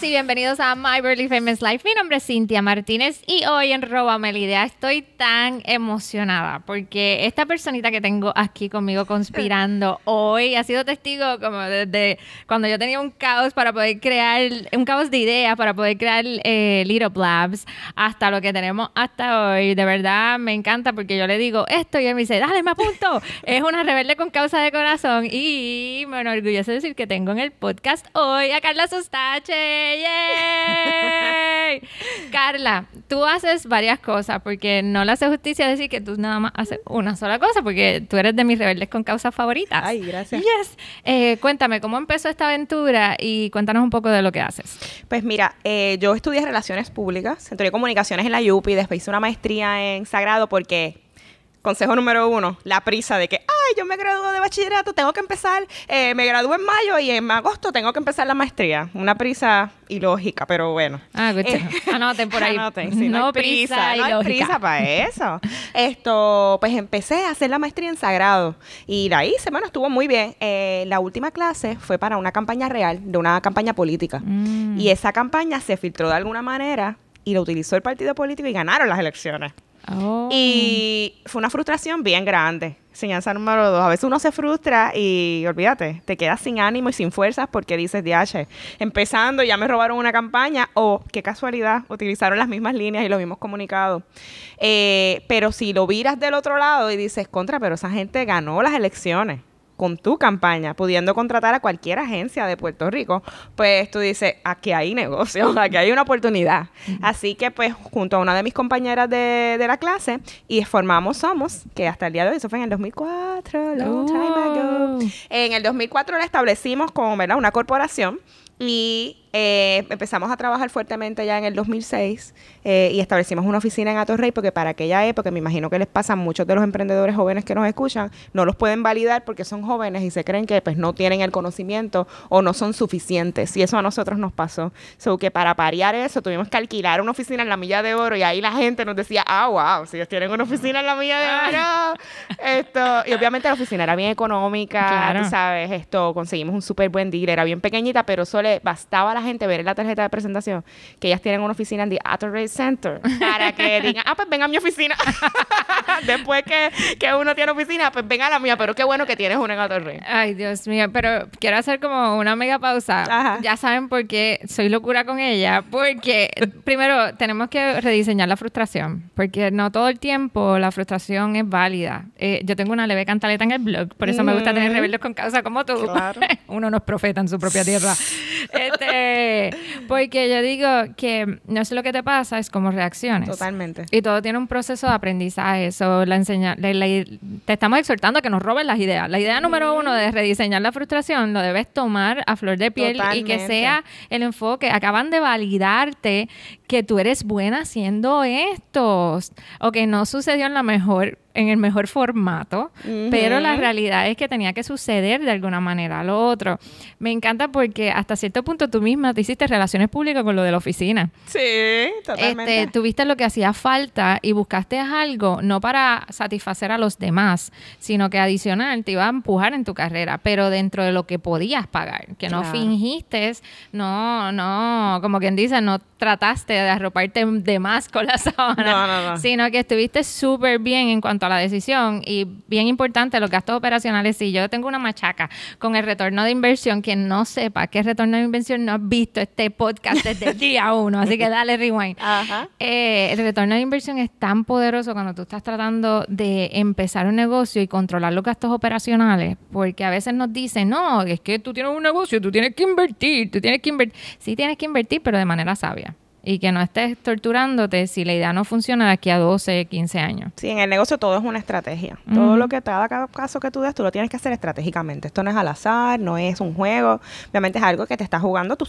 Bienvenidos y bienvenidos a My Really Famous Life. Mi nombre es Cintia Martínez y hoy en Roba Idea estoy tan emocionada porque esta personita que tengo aquí conmigo conspirando hoy ha sido testigo como desde cuando yo tenía un caos para poder crear, un caos de ideas para poder crear eh, Little Blabs hasta lo que tenemos hasta hoy. De verdad me encanta porque yo le digo esto y él me dice, dale, me apunto. es una rebelde con causa de corazón y me enorgullece decir que tengo en el podcast hoy a Carla Sustache. Carla, tú haces varias cosas porque no le hace justicia decir que tú nada más haces una sola cosa porque tú eres de mis rebeldes con causas favoritas. Ay, gracias. Yes. Eh, cuéntame, ¿cómo empezó esta aventura y cuéntanos un poco de lo que haces? Pues mira, eh, yo estudié Relaciones Públicas, de Comunicaciones en la UPI, después hice una maestría en Sagrado porque Consejo número uno, la prisa de que, ay, yo me gradúo de bachillerato, tengo que empezar, eh, me gradué en mayo y en agosto tengo que empezar la maestría. Una prisa ilógica, pero bueno. Ah, eh, anoten por ahí. no, prisa, no prisa para eso. Esto, pues empecé a hacer la maestría en sagrado y la hice, bueno, estuvo muy bien. Eh, la última clase fue para una campaña real, de una campaña política. Mm. Y esa campaña se filtró de alguna manera y lo utilizó el partido político y ganaron las elecciones. Oh. Y fue una frustración bien grande. Enseñanza número dos. A veces uno se frustra y olvídate, te quedas sin ánimo y sin fuerzas porque dices, DH, empezando ya me robaron una campaña o qué casualidad, utilizaron las mismas líneas y los mismos comunicados. Eh, pero si lo miras del otro lado y dices, contra, pero esa gente ganó las elecciones con tu campaña, pudiendo contratar a cualquier agencia de Puerto Rico, pues tú dices, aquí hay negocio, aquí hay una oportunidad. Así que pues junto a una de mis compañeras de, de la clase y formamos Somos, que hasta el día de hoy, eso fue en el 2004, long time ago. Oh. En el 2004 la establecimos como ¿verdad? una corporación y eh, empezamos a trabajar fuertemente ya en el 2006 eh, y establecimos una oficina en Atorrey porque para aquella época, me imagino que les pasa a muchos de los emprendedores jóvenes que nos escuchan, no los pueden validar porque son jóvenes y se creen que pues no tienen el conocimiento o no son suficientes y eso a nosotros nos pasó. So que para parear eso tuvimos que alquilar una oficina en la Milla de Oro y ahí la gente nos decía, ah, wow, si ellos tienen una oficina en la Milla de Oro. esto, y obviamente la oficina era bien económica, tú sabes, esto, conseguimos un súper buen deal, era bien pequeñita, pero eso le bastaba gente ver en la tarjeta de presentación que ellas tienen una oficina en The Atterray Center para que digan, ah, pues venga a mi oficina. después que, que, uno tiene oficina, pues venga la mía, pero qué bueno que tienes una en torre. Ay, Dios mío, pero quiero hacer como una mega pausa. Ya saben por qué soy locura con ella, porque primero tenemos que rediseñar la frustración, porque no todo el tiempo la frustración es válida. Eh, yo tengo una leve cantaleta en el blog, por eso me gusta tener mm. rebeldes con causa como tú. uno no es profeta en su propia tierra. este, porque yo digo que no sé lo que te pasa, es como reacciones. Totalmente. Y todo tiene un proceso de aprendizaje. Eso la enseña, te estamos exhortando a que nos roben las ideas. La idea número uno de rediseñar la frustración lo debes tomar a flor de piel y que sea el enfoque. Acaban de validarte que tú eres buena haciendo esto o que no sucedió en la mejor en el mejor formato, pero la realidad es que tenía que suceder de alguna manera a lo otro. Me encanta porque hasta cierto punto tú misma te hiciste relaciones públicas con lo de la oficina. Sí, totalmente. Este, tuviste lo que hacía falta y buscaste algo no para satisfacer a los demás, sino que adicional te iba a empujar en tu carrera, pero dentro de lo que podías pagar, que no fingiste, no, no, como quien dice, no trataste de arroparte de más con la zona, sino que estuviste súper bien en cuanto a la decisión. Y bien importante, los gastos operacionales, si yo tengo una machaca con el retorno de inversión, quien no sepa qué retorno de inversión no ha visto este podcast desde el día uno, así que dale rewind. Eh, el retorno de inversión es tan poderoso cuando tú estás tratando de empezar un negocio y controlar los gastos operacionales, porque a veces nos dicen, no, es que tú tienes un negocio, tú tienes que invertir, tú tienes que invertir. Sí tienes que invertir, pero de manera sabia y que no estés torturándote si la idea no funciona de aquí a 12, 15 años. Sí, en el negocio todo es una estrategia. Todo lo que te cada caso que tú das tú lo tienes que hacer estratégicamente. Esto no es al azar, no es un juego. Obviamente es algo que te está jugando tu,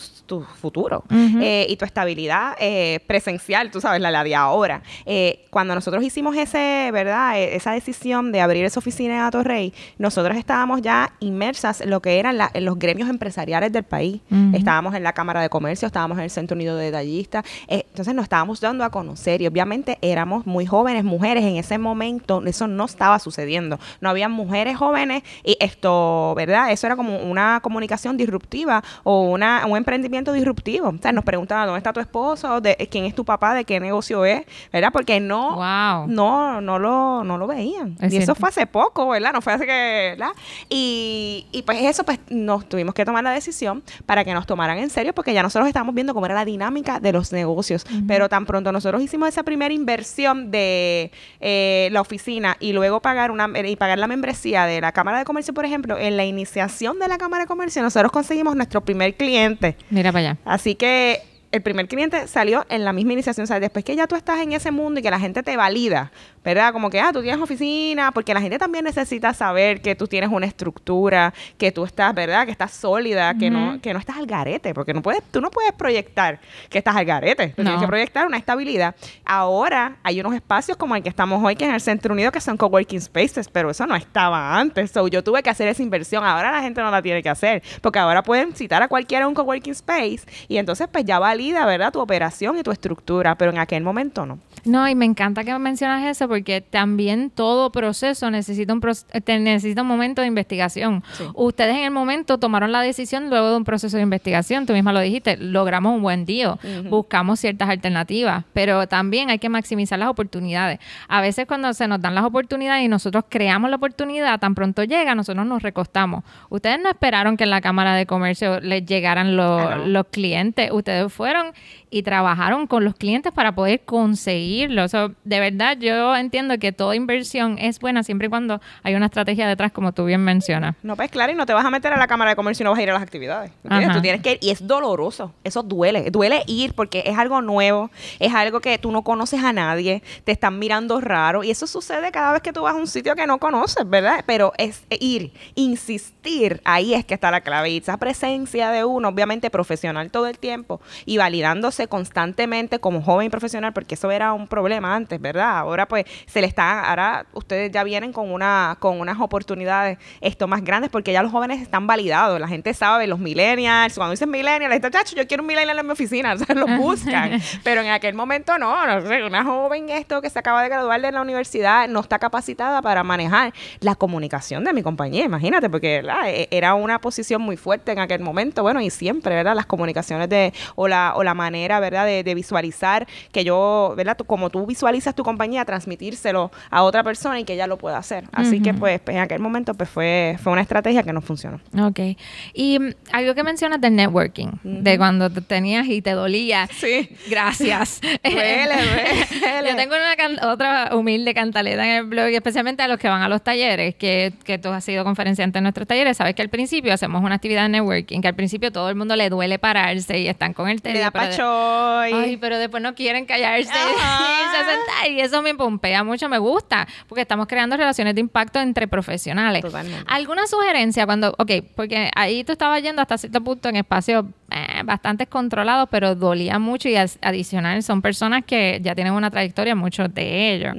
futuro eh, y tu estabilidad eh, presencial, tú sabes, la, de ahora. Eh, cuando nosotros hicimos ese, ¿verdad? E, esa decisión de abrir esa oficina a Torreí nosotros estábamos ya inmersas en lo que eran los gremios empresariales del país. Estábamos en la Cámara de Comercio, estábamos en el Centro Unido de Detallistas, eh, entonces nos estábamos dando a conocer y obviamente éramos muy jóvenes, mujeres en ese momento, eso no estaba sucediendo. No había mujeres jóvenes y esto, ¿verdad? Eso era como una comunicación disruptiva o una, un emprendimiento disruptivo. O sea, nos preguntaban, ¿dónde está tu esposo? ¿De, eh, ¿Quién es tu papá? ¿De qué negocio es? ¿Verdad? Porque no, no, no lo, no lo veían. y eso fue hace poco, ¿verdad? No fue hace que, ¿verdad? Y, y pues eso, pues nos tuvimos que tomar la decisión para que nos tomaran en serio porque ya nosotros estábamos viendo cómo era la dinámica de los negocios. Pero tan pronto nosotros hicimos esa primera inversión de eh, la oficina y luego pagar una y pagar la membresía de la Cámara de Comercio, por ejemplo, en la iniciación de la Cámara de Comercio, nosotros conseguimos nuestro primer cliente. Mira para allá. Así que el primer cliente salió en la misma iniciación. O sea, después que ya tú estás en ese mundo y que la gente te valida, ¿verdad? Como que, ah, tú tienes oficina, porque la gente también necesita saber que tú tienes una estructura, que tú estás, ¿verdad? Que estás sólida, que, no, que no estás al garete, porque no puedes, tú no puedes proyectar que estás al garete. tienes que proyectar una estabilidad. Ahora hay unos espacios como el que estamos hoy, que es en el Centro Unido, que son coworking spaces, pero eso no estaba antes. yo tuve que hacer esa inversión. Ahora la gente no la tiene que hacer, porque ahora pueden citar a cualquiera un coworking space y entonces pues ya va ¿verdad? Tu operación y tu estructura, pero en aquel momento no. No, y me encanta que mencionas eso porque también todo proceso necesita un, eh, necesita un momento de investigación. Ustedes en el momento tomaron la decisión luego de un proceso de investigación, tú misma lo dijiste, logramos un buen día, buscamos ciertas alternativas, pero también hay que maximizar las oportunidades. A veces cuando se nos dan las oportunidades y nosotros creamos la oportunidad, tan pronto llega, nosotros nos recostamos. Ustedes no esperaron que en la Cámara de Comercio les llegaran ah, los clientes, ustedes fueron y trabajaron con los clientes para poder conseguir irlo. de verdad, yo entiendo que toda inversión es buena siempre y cuando hay una estrategia detrás, como tú bien mencionas. No, pues claro, y no te vas a meter a la Cámara de Comercio y no vas a ir a las actividades. Tú tienes que ir, y es doloroso, eso duele, duele ir porque es algo nuevo, es algo que tú no conoces a nadie, te están mirando raro, y eso sucede cada vez que tú vas a un sitio que no conoces, ¿verdad? Pero es e ir, insistir, ahí es que está la clave, esa presencia de uno, obviamente profesional todo el tiempo, y validándose constantemente como joven profesional, porque eso era un un problema antes, ¿verdad? Ahora pues se le está, ahora ustedes ya vienen con, una, con unas oportunidades esto más grandes porque ya los jóvenes están validados, la gente sabe, los millennials, cuando dicen millennials, está chacho, yo quiero un millennial en mi oficina, o sea, los buscan, pero en aquel momento no, una joven esto que se acaba de graduar de la universidad no está capacitada para manejar la comunicación de mi compañía, imagínate, porque e, era una posición muy fuerte en aquel momento, bueno, y siempre, ¿verdad? Las comunicaciones de, o la, o la manera, ¿verdad? De, de visualizar que yo, ¿verdad? como tú visualizas tu compañía, transmitírselo a otra persona y que ella lo pueda hacer. Así que pues, en aquel momento pues fue, fue una estrategia que no funcionó. Ok. Y mm, algo que mencionas del networking, de cuando te tenías y te dolía. Sí. Gracias. duele, duele. Yo tengo una otra humilde cantaleta en el blog, especialmente a los que van a los talleres, que, que tú has sido conferenciante en nuestros talleres. Sabes que al principio hacemos una actividad de networking, que al principio todo el mundo le duele pararse y están con el teléfono. Ay, pero después no quieren callarse. Y eso me pompea mucho, me gusta, porque estamos creando relaciones de impacto entre profesionales. Totalmente. ¿Alguna sugerencia cuando, ok, porque ahí tú estabas yendo hasta cierto punto en espacios eh, bastante controlados, pero dolía mucho y adicional son personas que ya tienen una trayectoria, muchos de ellos.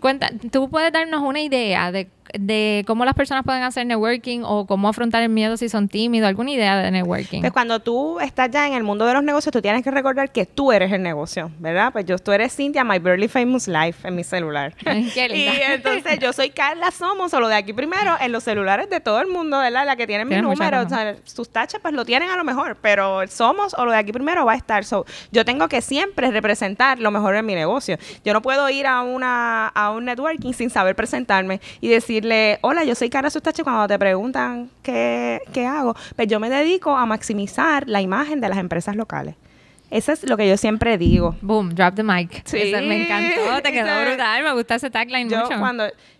Cuenta, tú puedes darnos una idea de de cómo las personas pueden hacer networking o cómo afrontar el miedo si son tímidos, alguna idea de networking. Pues cuando tú estás ya en el mundo de los negocios, tú tienes que recordar que tú eres el negocio, ¿verdad? Pues yo, tú eres Cynthia my barely famous life en mi celular. Qué y entonces yo soy Carla Somos, o lo de aquí primero, en los celulares de todo el mundo, ¿verdad? La que tiene mi número, sus tachas pues lo tienen a lo mejor, pero Somos o lo de aquí primero va a estar. yo tengo que siempre representar lo mejor en mi negocio. Yo no puedo ir a, una, a un networking sin saber presentarme y decir, hola, yo soy Cara Sustache, cuando te preguntan qué, hago, pues yo me dedico a maximizar la imagen de las empresas locales. Eso es lo que yo siempre digo. Boom, drop the mic. Sí. me encantó, te quedó brutal, me gusta ese tagline yo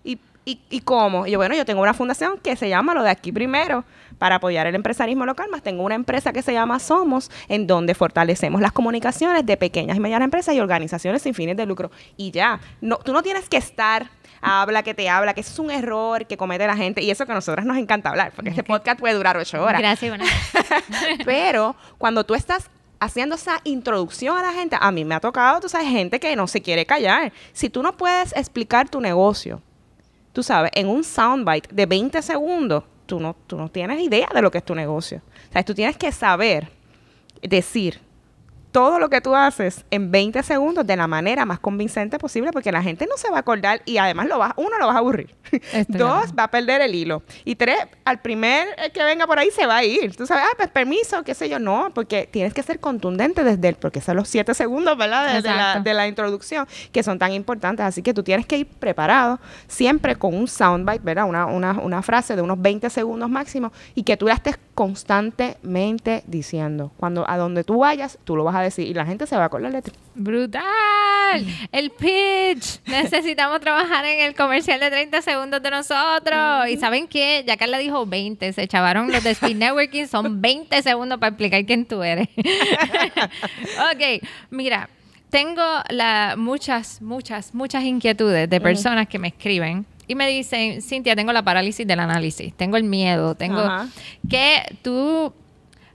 y, y, y, cómo? yo, bueno, yo tengo una fundación que se llama Lo de Aquí Primero para apoyar el empresarismo local, más tengo una empresa que se llama Somos, en donde fortalecemos las comunicaciones de pequeñas y medianas empresas y organizaciones sin fines de lucro. Y ya, no, tú no tienes que estar habla, que te habla, que eso es un error que comete la gente. Y eso que a nosotras nos encanta hablar, porque este podcast puede durar ocho horas. Gracias, Pero cuando tú estás haciendo esa introducción a la gente, a mí me ha tocado, tú sabes, gente que no se quiere callar. Si tú no puedes explicar tu negocio, tú sabes, en un soundbite de 20 segundos, tú no, tú no tienes idea de lo que es tu negocio. O sea, tú tienes que saber decir todo lo que tú haces en 20 segundos de la manera más convincente posible porque la gente no se va a acordar y además lo vas, uno, lo vas a aburrir. Dos, va a perder el hilo. Y tres, al primer eh, que venga por ahí se va a ir. Tú sabes, ah, pues permiso, qué sé yo. No, porque tienes que ser contundente desde el, porque son los siete segundos, ¿verdad? De, la, introducción que son tan importantes. Así que tú tienes que ir preparado siempre con un soundbite, ¿verdad? Una, una, una frase de unos 20 segundos máximo y que tú la estés constantemente diciendo. Cuando a donde tú vayas, tú lo vas a decir y la gente se va con la letra. ¡Brutal! El pitch. Necesitamos trabajar en el comercial de 30 segundos de nosotros. ¿Y saben qué? Ya Carla dijo 20. Se chavaron los de Speed Networking. Son 20 segundos para explicar quién tú eres. ok, mira. Tengo la, muchas, muchas, muchas inquietudes de personas que me escriben y me dicen, Cintia, tengo la parálisis del análisis, tengo el miedo, tengo que tú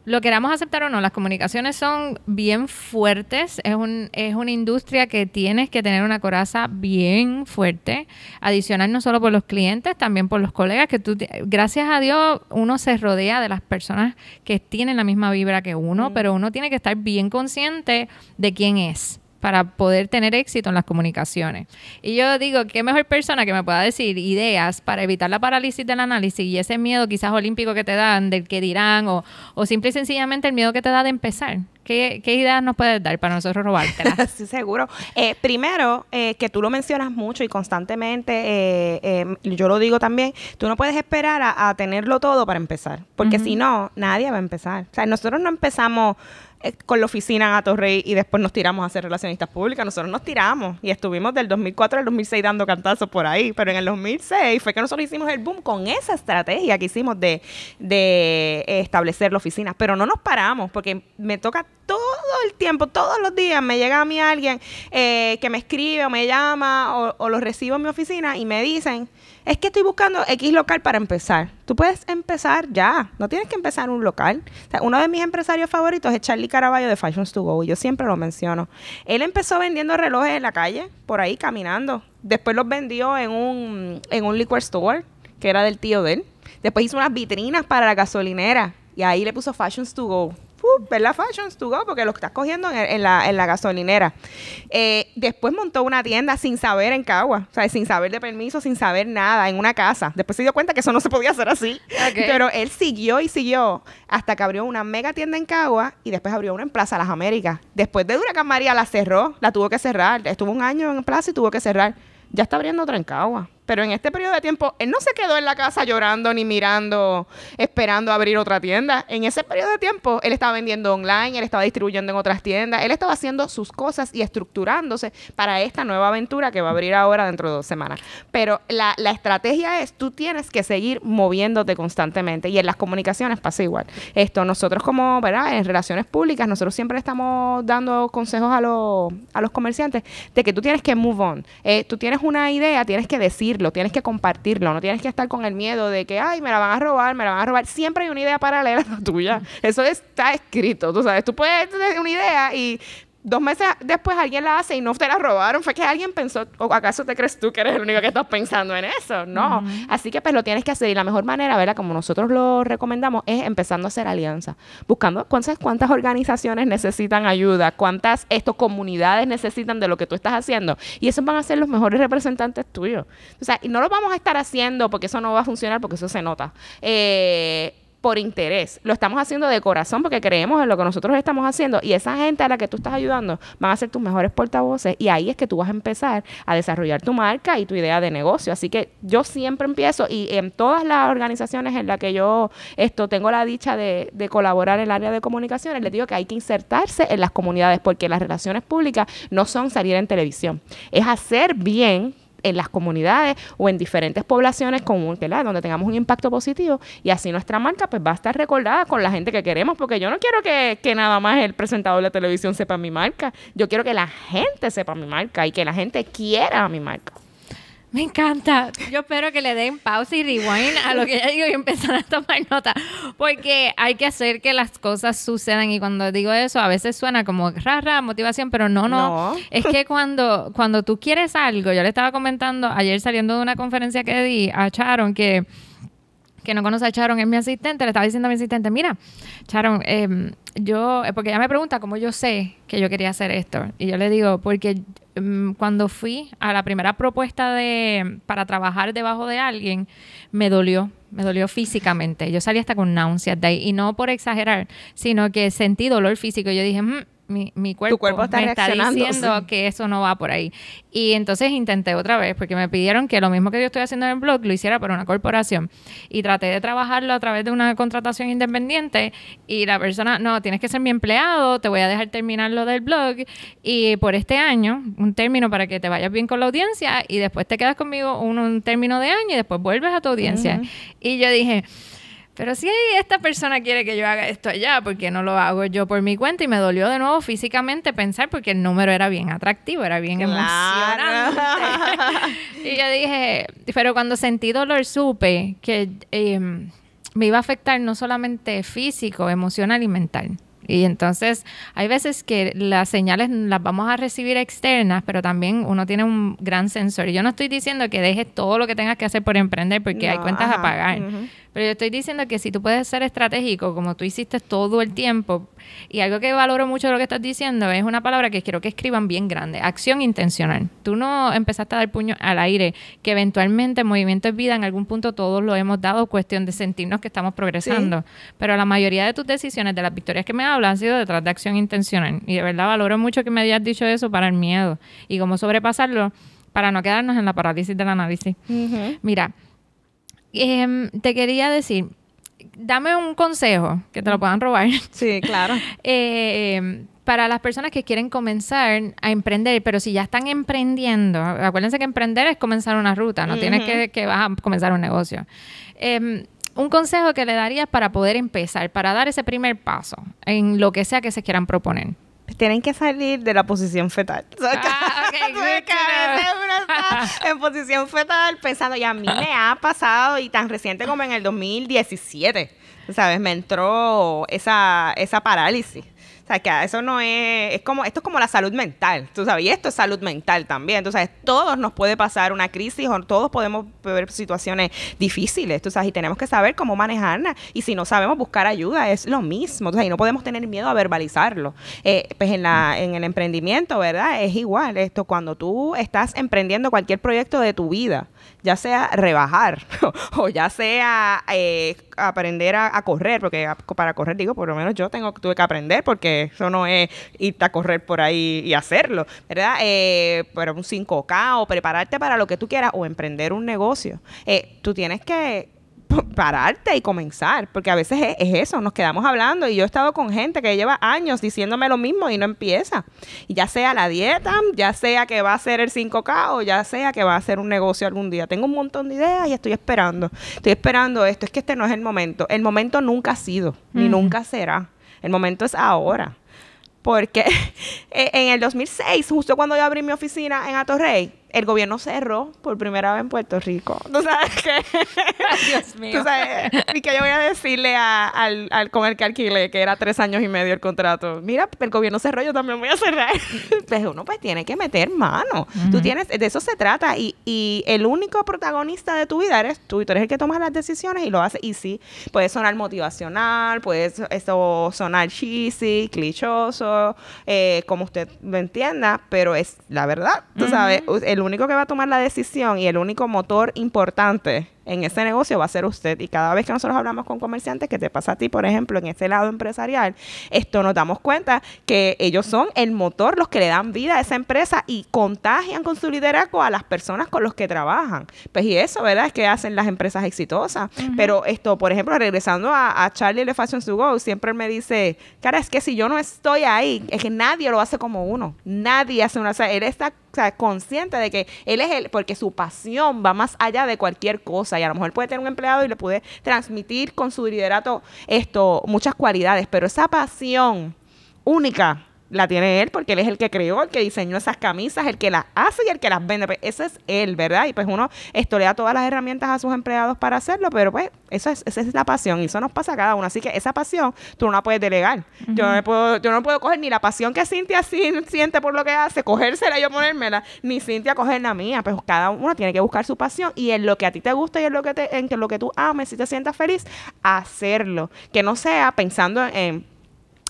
lo queramos aceptar o no, las comunicaciones son bien fuertes, es, un, es una industria que tienes que tener una coraza bien fuerte, adicional no solo por los clientes, también por los colegas, que tú, gracias a Dios uno se rodea de las personas que tienen la misma vibra que uno, pero uno tiene que estar bien consciente de quién es para poder tener éxito en las comunicaciones. Y yo digo, qué mejor persona que me pueda decir ideas para evitar la parálisis del análisis y ese miedo quizás olímpico que te dan del que dirán o, o simple y sencillamente el miedo que te da de empezar. ¿Qué, ideas nos puedes dar para nosotros robártelas? sí, seguro. Eh, primero, eh, que tú lo mencionas mucho y constantemente, eh, yo lo digo también, tú no puedes esperar a, tenerlo todo para empezar, porque si no, nadie va a empezar. O sea, nosotros no empezamos eh, con la oficina a Torrey y después nos tiramos a ser relacionistas públicas. Nosotros nos tiramos y estuvimos del 2004 al 2006 dando cantazos por ahí. Pero en el 2006 fue que nosotros hicimos el boom con esa estrategia que hicimos de, de eh, establecer la oficina. Pero no nos paramos porque me toca todo el tiempo, todos los días me llega a mí alguien eh, que me escribe o me llama o, los lo recibo en mi oficina y me dicen, es que estoy buscando X local para empezar. Tú puedes empezar ya, no tienes que empezar un local. uno de mis empresarios favoritos es Charlie Caraballo de Fashions to Go, yo siempre lo menciono. Él empezó vendiendo relojes en la calle, por ahí caminando. Después los vendió en un, en un liquor store, que era del tío de él. Después hizo unas vitrinas para la gasolinera y ahí le puso Fashions to Go ver la Fashions to go, porque lo estás cogiendo en, la, gasolinera. Eh, después montó una tienda sin saber en Cagua, o sea, sin saber de permiso, sin saber nada, en una casa. Después se dio cuenta que eso no se podía hacer así. Pero él siguió y siguió hasta que abrió una mega tienda en Cagua y después abrió una en Plaza Las Américas. Después de Duracán María la cerró, la tuvo que cerrar. Estuvo un año en Plaza y tuvo que cerrar. Ya está abriendo otra en Cagua. Pero en este periodo de tiempo, él no se quedó en la casa llorando ni mirando, esperando abrir otra tienda. En ese periodo de tiempo, él estaba vendiendo online, él estaba distribuyendo en otras tiendas, él estaba haciendo sus cosas y estructurándose para esta nueva aventura que va a abrir ahora dentro de dos semanas. Pero la, la estrategia es, tú tienes que seguir moviéndote constantemente. Y en las comunicaciones pasa igual. Esto, nosotros como, ¿verdad? En relaciones públicas, nosotros siempre estamos dando consejos a, los, a los comerciantes de que tú tienes que move on. Eh, tú tienes una idea, tienes que decir lo tienes que compartirlo, no tienes que estar con el miedo de que, ay, me la van a robar, me la van a robar. Siempre hay una idea paralela a la tuya. Eso está escrito, tú sabes, tú puedes tener una idea y dos meses después alguien la hace y no te la robaron, fue que alguien pensó, o oh, acaso te crees tú que eres el único que estás pensando en eso, no. Así que pues lo tienes que hacer y la mejor manera, ¿verdad? Como nosotros lo recomendamos, es empezando a hacer alianzas, buscando cuántas, cuántas organizaciones necesitan ayuda, cuántas comunidades necesitan de lo que tú estás haciendo y esos van a ser los mejores representantes tuyos. O sea, y no lo vamos a estar haciendo porque eso no va a funcionar, porque eso se nota. Eh, por interés, lo estamos haciendo de corazón porque creemos en lo que nosotros estamos haciendo y esa gente a la que tú estás ayudando van a ser tus mejores portavoces y ahí es que tú vas a empezar a desarrollar tu marca y tu idea de negocio. Así que yo siempre empiezo y en todas las organizaciones en las que yo esto tengo la dicha de, de colaborar en el área de comunicaciones, les digo que hay que insertarse en las comunidades porque las relaciones públicas no son salir en televisión, es hacer bien en las comunidades o en diferentes poblaciones con, donde tengamos un impacto positivo y así nuestra marca pues va a estar recordada con la gente que queremos, porque yo no quiero que, que nada más el presentador de la televisión sepa mi marca, yo quiero que la gente sepa mi marca y que la gente quiera mi marca. Me encanta. Yo espero que le den pausa y rewind a lo que ya digo y empezar a tomar nota. Porque hay que hacer que las cosas sucedan. Y cuando digo eso, a veces suena como rara motivación, pero no, no, Es que cuando, cuando tú quieres algo, yo le estaba comentando ayer saliendo de una conferencia que di a Charon que no conoce a Charon, es mi asistente, le estaba diciendo a mi asistente, mira, Charon, em, yo, eh, porque ella me pregunta cómo yo sé que yo quería hacer esto. Y yo le digo, porque Mm, cuando fui a la primera propuesta de, para trabajar debajo de alguien, me dolió, me dolió físicamente. Yo salí hasta con náuseas de ahí, y no por exagerar, sino que sentí dolor físico. Yo dije, mm, mi, cuerpo, está me está diciendo que eso no va por ahí. Y entonces intenté otra vez, porque me pidieron que lo mismo que yo estoy haciendo en el blog lo hiciera para una corporación. Y traté de trabajarlo a través de una contratación independiente y la persona, no, tienes que ser mi empleado, te voy a dejar terminar lo del blog y por este año, un término para que te vayas bien con la audiencia y después te quedas conmigo un, término de año y después vuelves a tu audiencia. Y yo dije pero si esta persona quiere que yo haga esto allá, porque no lo hago yo por mi cuenta? Y me dolió de nuevo físicamente pensar porque el número era bien atractivo, era bien emocionante. y yo dije, pero cuando sentí dolor supe que em, me iba a afectar no solamente físico, emocional y mental. Y entonces hay veces que las señales las vamos a recibir externas, pero también uno tiene un gran sensor. Y yo no estoy diciendo que dejes todo lo que tengas que hacer por emprender porque hay cuentas a pagar. Pero yo estoy diciendo que si tú puedes ser estratégico, como tú hiciste todo el tiempo, y algo que valoro mucho de lo que estás diciendo es una palabra que quiero que escriban bien grande, acción intencional. Tú no empezaste a dar puño al aire, que eventualmente movimiento es vida, en algún punto todos lo hemos dado, cuestión de sentirnos que estamos progresando. Pero la mayoría de tus decisiones, de las victorias que me hablas, han sido detrás de acción intencional. Y de verdad valoro mucho que me hayas dicho eso para el miedo y cómo sobrepasarlo para no quedarnos en la parálisis del análisis. Mira, Em, te quería decir, dame un consejo que te lo puedan robar. Sí, claro. Em, para las personas que quieren comenzar a emprender, pero si ya están emprendiendo, acuérdense que emprender es comenzar una ruta, no tienes que, vas a comenzar un negocio. Em, un consejo que le darías para poder empezar, para dar ese primer paso en lo que sea que se quieran proponer tienen que salir de la posición fetal. Ah, en posición fetal pensando, y a mí me ha pasado, y tan reciente como en el 2017, ¿sabes? Me entró esa, esa parálisis. O sea, que eso no es, es como, esto es como la salud mental, tú sabes, y esto es salud mental también, tú sabes, todos nos puede pasar una crisis o todos podemos ver situaciones difíciles, tú sabes, y tenemos que saber cómo manejarla, y si no sabemos buscar ayuda, es lo mismo, tú sabes, y no podemos tener miedo a verbalizarlo. Eh, pues en, la, en el emprendimiento, ¿verdad? Es igual esto, cuando tú estás emprendiendo cualquier proyecto de tu vida, ya sea rebajar o ya sea eh, aprender a, correr, porque para correr digo, por lo menos yo tengo tuve que aprender porque eso no es irte a correr por ahí y hacerlo, ¿verdad? Eh, pero un 5K o prepararte para lo que tú quieras o emprender un negocio. Eh, tú tienes que pararte y comenzar, porque a veces es, eso, nos quedamos hablando y yo he estado con gente que lleva años diciéndome lo mismo y no empieza. ya sea la dieta, ya sea que va a ser el 5K o ya sea que va a ser un negocio algún día. Tengo un montón de ideas y estoy esperando. Estoy esperando esto, es que este no es el momento. El momento nunca ha sido, ni nunca será. El momento es ahora. Porque e, en el 2006, justo cuando yo abrí mi oficina en Atorrey, el gobierno cerró por primera vez en Puerto Rico. ¿Tú sabes qué? Dios mío. ¿Tú sabes? Y que yo voy a decirle al, con el que alquilé, que era tres años y medio el contrato, mira, el gobierno cerró, yo también voy a cerrar. pues uno pues tiene que meter mano. Tú tienes, de eso se trata. Y, el único protagonista de tu vida eres tú. Y tú eres el que tomas las decisiones y lo haces. Y sí, puede sonar motivacional, puede sonar cheesy, clichoso, eh, como usted lo entienda, pero es la verdad. Tú sabes, el único que va a tomar la decisión y el único motor importante en ese negocio va a ser usted. Y cada vez que nosotros hablamos con comerciantes, que te pasa a ti, por ejemplo, en este lado empresarial, esto nos damos cuenta que ellos son el motor, los que le dan vida a esa empresa y contagian con su liderazgo a las personas con los que trabajan. Pues y eso, ¿verdad? Es que hacen las empresas exitosas. Pero esto, por ejemplo, regresando a, Charlie Le Fashion su Go, siempre me dice, cara, es que si yo no estoy ahí, es que nadie lo hace como uno. Nadie hace una... él está consciente de que él es el... Porque su pasión va más allá de cualquier cosa y a lo mejor puede tener un empleado y le puede transmitir con su liderato esto, muchas cualidades, pero esa pasión única la tiene él porque él es el que creó, el que diseñó esas camisas, el que las hace y el que las vende. Pues, ese es él, ¿verdad? Y pues uno estorea todas las herramientas a sus empleados para hacerlo, pero pues eso es, esa es la pasión y eso nos pasa a cada uno. Así que esa pasión tú no la puedes delegar. Yo, no puedo, yo no puedo coger ni la pasión que Cintia siente por lo que hace, cogérsela y yo ponérmela, ni Cintia coger la mía. Pues cada uno tiene que buscar su pasión y en lo que a ti te gusta y en lo que, te, en lo que tú ames y te sientas feliz, hacerlo. Que no sea pensando en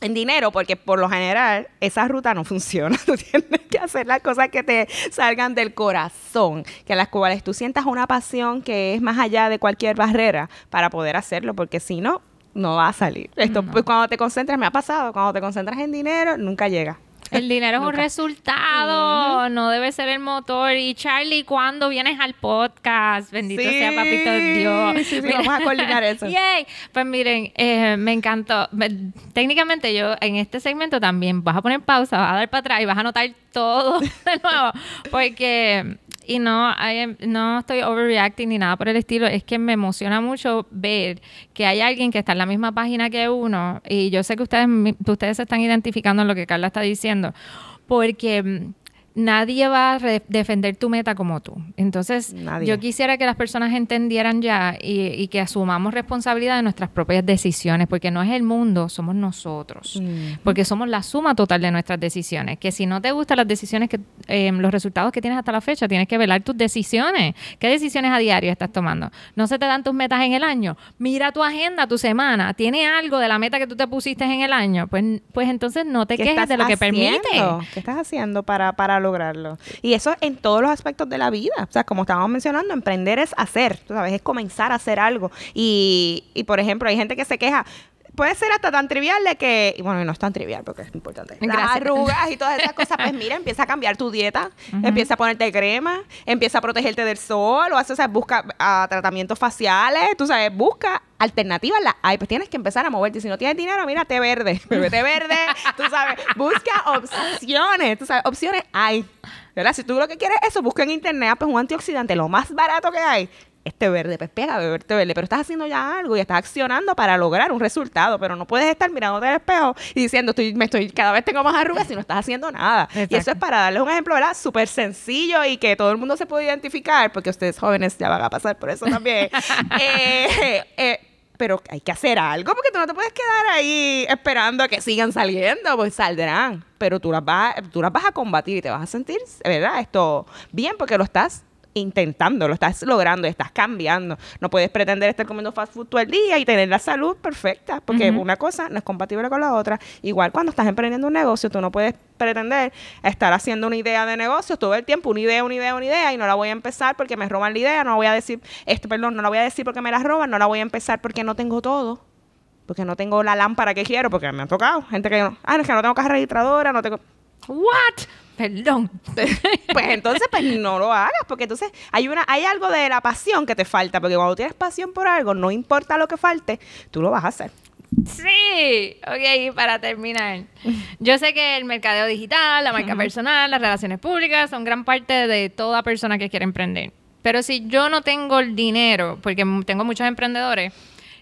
en dinero, porque por lo general esa ruta no funciona. Tú tienes que hacer las cosas que te salgan del corazón, que a las cuales tú sientas una pasión que es más allá de cualquier barrera para poder hacerlo, porque si no, no va a salir. Esto, pues cuando te concentras, me ha pasado, cuando te concentras en dinero, nunca llega. El dinero es un resultado, no debe ser el motor. Y Charlie, ¿cuándo vienes al podcast? Bendito sea papito Dios. vamos a coordinar eso. Yay. Pues miren, eh, me encantó. Técnicamente yo en este segmento también vas a poner pausa, vas a dar para atrás y vas a anotar todo de nuevo. Porque y no, no estoy overreacting ni nada por el estilo, es que me emociona mucho ver que hay alguien que está en la misma página que uno y yo sé que ustedes, ustedes se están identificando en lo que Carla está diciendo, porque mm, nadie va a defender tu meta como tú. Entonces, yo quisiera que las personas entendieran ya y, que asumamos responsabilidad de nuestras propias decisiones, porque no es el mundo, somos nosotros, porque somos la suma total de nuestras decisiones. Que si no te gustan las decisiones, que em, los resultados que tienes hasta la fecha, tienes que velar tus decisiones. ¿Qué decisiones a diario estás tomando? ¿No se te dan tus metas en el año? Mira tu agenda, tu semana. ¿Tiene algo de la meta que tú te pusiste en el año? Pues, pues entonces no te quejes de lo que permite. ¿Qué estás haciendo para, para lograrlo. Y eso en todos los aspectos de la vida. O sea, como estábamos mencionando, emprender es hacer, tú sabes, es comenzar a hacer algo. Y, y por ejemplo, hay gente que se queja, puede ser hasta tan trivial de que, y bueno, no es tan trivial porque es importante. Las arrugas y todas esas cosas, pues mira, empieza a cambiar tu dieta, empieza a ponerte crema, empieza a protegerte del sol, o, hace, busca tratamientos faciales, tú sabes, busca alternativas ay pues tienes que empezar a moverte. Si no tienes dinero, mira té verde, té verde, tú sabes, busca opciones, tú sabes, opciones hay. ¿Verdad? Si tú lo que quieres es eso, busca en internet pues, un antioxidante, lo más barato que hay, este verde, pues pega beberte verde, pero estás haciendo ya algo y estás accionando para lograr un resultado, pero no puedes estar mirándote al espejo y diciendo, estoy, me estoy, cada vez tengo más arrugas y no estás haciendo nada. Y eso es para darles un ejemplo, ¿verdad? Súper sencillo y que todo el mundo se puede identificar, porque ustedes jóvenes ya van a pasar por eso también. Eh, eh, pero hay que hacer algo porque tú no te puedes quedar ahí esperando a que sigan saliendo, pues saldrán. Pero tú vas, tú las vas a combatir y te vas a sentir, ¿verdad? Esto bien porque lo estás intentando, lo estás logrando, estás cambiando. No puedes pretender estar comiendo fast food todo el día y tener la salud perfecta, porque una cosa no es compatible con la otra. Igual cuando estás emprendiendo un negocio, tú no puedes pretender estar haciendo una idea de negocio todo el tiempo, una idea, una idea, una idea, y no la voy a empezar porque me roban la idea, no la voy a decir, este, perdón, no la voy a decir porque me la roban, no la voy a empezar porque no tengo todo porque no tengo la lámpara que quiero, porque me ha tocado. Gente que, ah, es que no tengo caja registradora, no tengo. ¿What? Perdón. pues entonces, pues no lo hagas, porque entonces hay una, hay algo de la pasión que te falta, porque cuando tienes pasión por algo, no importa lo que falte, tú lo vas a hacer. Sí, ok, para terminar. Yo sé que el mercadeo digital, la marca personal, las relaciones públicas son gran parte de toda persona que quiere emprender. Pero si yo no tengo el dinero, porque tengo muchos emprendedores,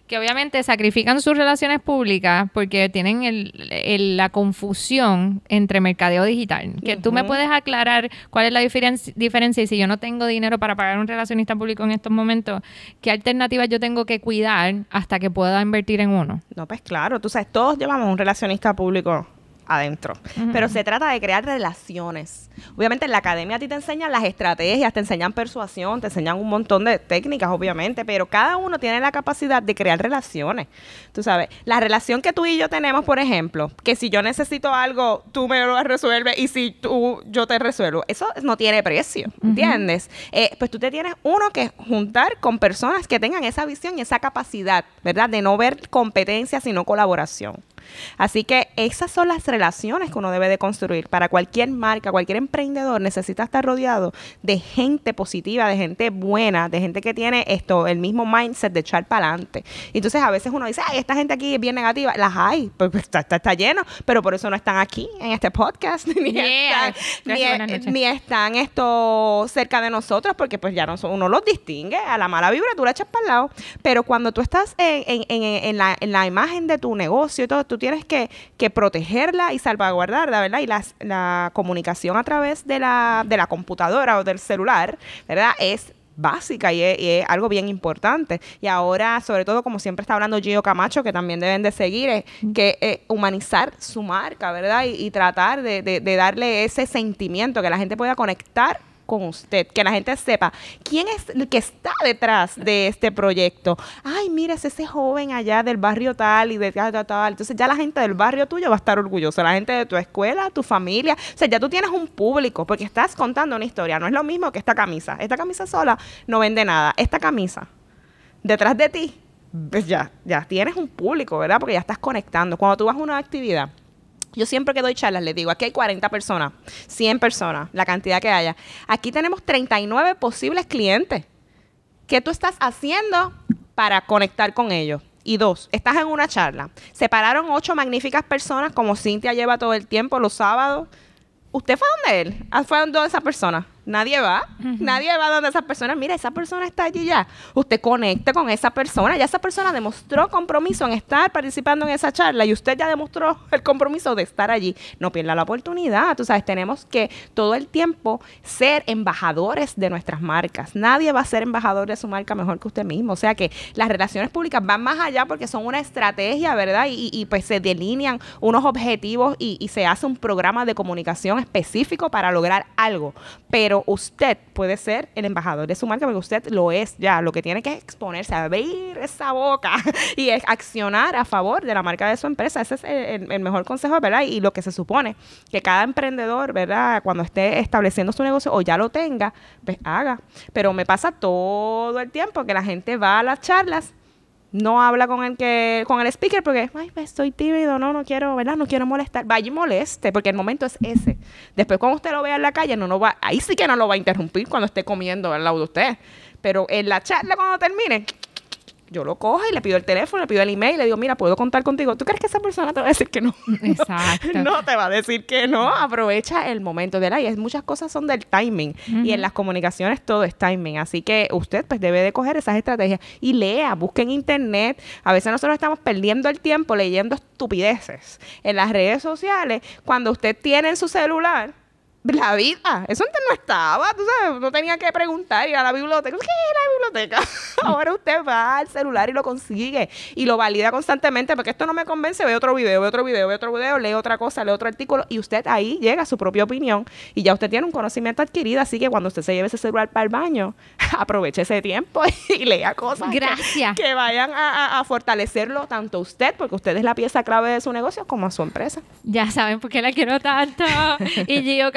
que obviamente sacrifican sus relaciones públicas porque tienen el, la confusión entre mercadeo digital. Que tú me puedes aclarar cuál es la diferencia y si yo no tengo dinero para pagar un relacionista público en estos momentos, ¿qué alternativas yo tengo que cuidar hasta que pueda invertir en uno? No, pues claro, tú sabes, todos llevamos un relacionista público adentro. Pero se trata de crear relaciones. Obviamente en la academia a ti te enseñan las estrategias, te enseñan persuasión, te enseñan un montón de técnicas, obviamente, pero cada uno tiene la capacidad de crear relaciones. Tú sabes, la relación que tú y yo tenemos, por ejemplo, que si yo necesito algo, tú me lo resuelves y si tú, yo te resuelvo. Eso no tiene precio, ¿entiendes? Eh, pues tú te tienes uno que juntar con personas que tengan esa visión y esa capacidad, ¿verdad? De no ver competencia, sino colaboración. Así que esas son las relaciones que uno debe de construir. Para cualquier marca, cualquier emprendedor necesita estar rodeado de gente positiva, de gente buena, de gente que tiene esto, el mismo mindset de echar para adelante. Entonces a veces uno dice, ay, esta gente aquí es bien negativa. Las hay, pues, pues está, lleno, pero por eso no están aquí en este podcast, ni, están, están esto cerca de nosotros, porque pues ya no uno los distingue, a la mala vibra tú la echas para el lado. Pero cuando tú estás en, la, imagen de tu negocio y todo, tú tienes que, protegerla y salvaguardarla, ¿verdad? Y la comunicación a través de la, de la computadora o del celular, ¿verdad? Es básica y es, algo bien importante. Y ahora, sobre todo, como siempre está hablando Gio Camacho, que también deben de seguir, es que eh, humanizar su marca, ¿verdad? Y, tratar de darle ese sentimiento, que la gente pueda conectar con usted, que la gente sepa quién es el que está detrás de este proyecto. Ay, mira, ese joven allá del barrio tal y de tal, tal, Entonces ya la gente del barrio tuyo va a estar orgullosa, la gente de tu escuela, tu familia. O sea, ya tú tienes un público porque estás contando una historia. No es lo mismo que esta camisa. Esta camisa sola no vende nada. Esta camisa, detrás de ti, pues ya, ya tienes un público, ¿verdad? Porque ya estás conectando. Cuando tú vas a una actividad, yo siempre que doy charlas les digo, aquí hay 40 personas, 100 personas, la cantidad que haya. Aquí tenemos 39 posibles clientes. ¿Qué tú estás haciendo para conectar con ellos? Y dos, estás en una charla. Separaron ocho magníficas personas, como Cintia lleva todo el tiempo, los sábados. ¿Usted fue donde él? ¿Fue donde esa persona? Nadie va, nadie va donde esa persona, mira, esa persona está allí ya. Usted conecta con esa persona, ya esa persona demostró compromiso en estar participando en esa charla y usted ya demostró el compromiso de estar allí. No pierda la oportunidad, tú sabes, tenemos que todo el tiempo ser embajadores de nuestras marcas. Nadie va a ser embajador de su marca mejor que usted mismo. O sea que las relaciones públicas van más allá porque son una estrategia, ¿verdad? Y, pues se delinean unos objetivos y se hace un programa de comunicación específico para lograr algo. Pero pero usted puede ser el embajador de su marca porque usted lo es ya. Lo que tiene que es exponerse, abrir esa boca y es accionar a favor de la marca de su empresa. Ese es el mejor consejo, ¿verdad? Y lo que se supone que cada emprendedor, ¿verdad? Cuando esté estableciendo su negocio o ya lo tenga, pues haga. Pero me pasa todo el tiempo que la gente va a las charlas no habla con el que con el speaker porque ay pues, estoy tímido no no quiero verdad no quiero molestar vaya y moleste porque el momento es ese después cuando usted lo vea en la calle no no va ahí sí que no lo va a interrumpir cuando esté comiendo al lado de usted pero en la charla cuando termine yo lo cojo y le pido el teléfono, le pido el email, le digo, mira, puedo contar contigo. ¿Tú crees que esa persona te va a decir que no? Exacto. no te va a decir que no. Aprovecha el momento de la y es, muchas cosas son del timing y en las comunicaciones todo es timing. Así que usted pues debe de coger esas estrategias y lea, busque en internet. A veces nosotros estamos perdiendo el tiempo leyendo estupideces en las redes sociales cuando usted tiene en su celular la vida. Eso antes no estaba, tú sabes, no tenía que preguntar, ir a la biblioteca. ¿Qué es la biblioteca? Ahora usted va al celular y lo consigue y lo valida constantemente, porque esto no me convence, ve otro video, ve otro video, ve otro video, lee otra cosa, lee otro artículo y usted ahí llega a su propia opinión y ya usted tiene un conocimiento adquirido, así que cuando usted se lleve ese celular para el baño, aproveche ese tiempo y lea cosas Gracias. Que, vayan a, fortalecerlo tanto usted, porque usted es la pieza clave de su negocio, como a su empresa. Ya saben por qué la quiero tanto. y Gio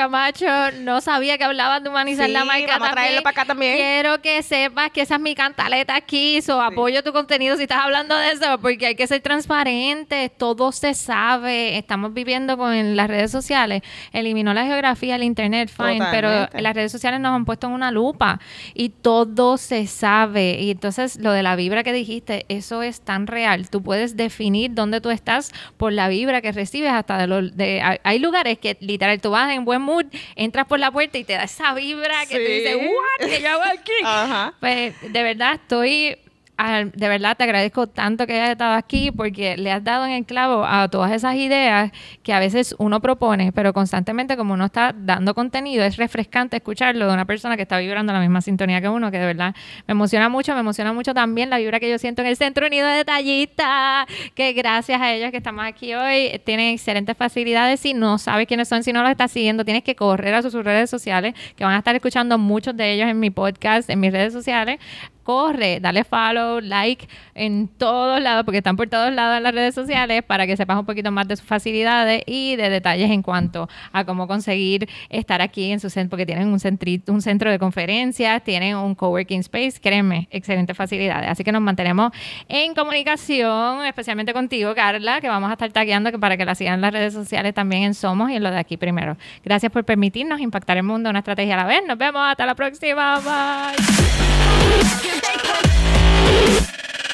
no sabía que hablabas de humanizar la marca. Vamos también. a traerlo para acá también. Quiero que sepas que esa es mi cantaleta aquí. So, apoyo tu contenido si estás hablando de eso, porque hay que ser transparente, Todo se sabe. Estamos viviendo con las redes sociales. Eliminó la geografía, el internet, fine, pero las redes sociales nos han puesto en una lupa y todo se sabe. Y entonces, lo de la vibra que dijiste, eso es tan real. Tú puedes definir dónde tú estás por la vibra que recibes hasta de los. hay lugares que literal tú vas en buen mood entras por la puerta y te da esa vibra que te dice, ¿what? ¿Qué yo aquí? Pues de verdad estoy de verdad te agradezco tanto que hayas estado aquí porque le has dado en el clavo a todas esas ideas que a veces uno propone, pero constantemente como uno está dando contenido, es refrescante escucharlo de una persona que está vibrando la misma sintonía que uno, que de verdad me emociona mucho, me emociona mucho también la vibra que yo siento en el Centro Unido de Tallista, que gracias a ellos que estamos aquí hoy, tienen excelentes facilidades, si no sabes quiénes son, si no los estás siguiendo, tienes que correr a sus redes sociales, que van a estar escuchando muchos de ellos en mi podcast, en mis redes sociales, corre, dale follow, like en todos lados, porque están por todos lados en las redes sociales, para que sepas un poquito más de sus facilidades y de detalles en cuanto a cómo conseguir estar aquí en su centro, porque tienen un, centrito, un centro de conferencias, tienen un coworking space, créeme, excelentes facilidades. Así que nos mantenemos en comunicación, especialmente contigo, Carla, que vamos a estar tagueando para que la sigan en las redes sociales también en Somos y en lo de aquí primero. Gracias por permitirnos impactar el mundo una estrategia a la vez. Nos vemos, hasta la próxima. Bye. They come.